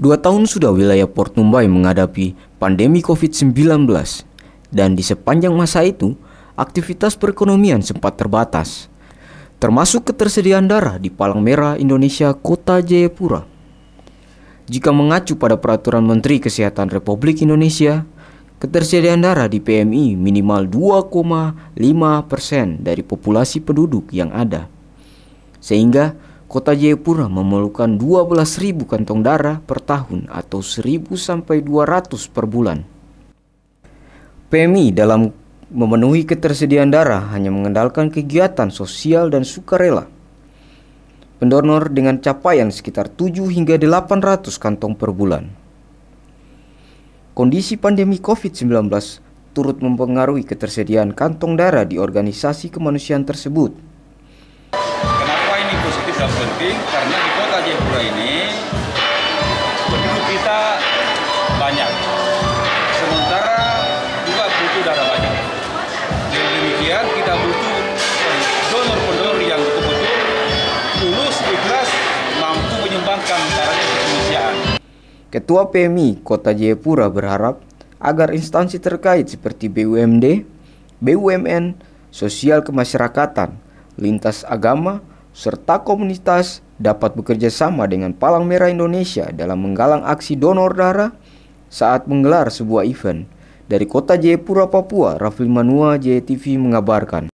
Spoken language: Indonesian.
Dua tahun sudah wilayah Port Mumbai menghadapi pandemi COVID-19 dan di sepanjang masa itu aktivitas perekonomian sempat terbatas termasuk ketersediaan darah di Palang Merah Indonesia Kota Jayapura. Jika mengacu pada peraturan Menteri Kesehatan Republik Indonesia, ketersediaan darah di PMI minimal 2,5% dari populasi penduduk yang ada. Sehingga Kota Jayapura memerlukan 12.000 kantong darah per tahun atau 1.000 sampai 200 per bulan. PMI dalam memenuhi ketersediaan darah hanya mengendalikan kegiatan sosial dan sukarela. Pendonor dengan capaian sekitar 7 hingga 800 kantong per bulan. Kondisi pandemi COVID-19 turut mempengaruhi ketersediaan kantong darah di organisasi kemanusiaan tersebut sedang penting karena di kota Jayapura ini penduduk kita banyak. Sementara juga butuh darah banyak. Dengan demikian kita butuh donor donor yang betul-betul tulus, ikhlas, mampu menyumbangkan darahnya ke kemanusiaan. Ketua PMI Kota Jayapura berharap agar instansi terkait seperti BUMD, BUMN, sosial kemasyarakatan, lintas agama, serta komunitas dapat bekerja sama dengan Palang Merah Indonesia dalam menggalang aksi donor darah saat menggelar sebuah event. Dari kota Jayapura, Papua, Rafli Manua, JTV mengabarkan.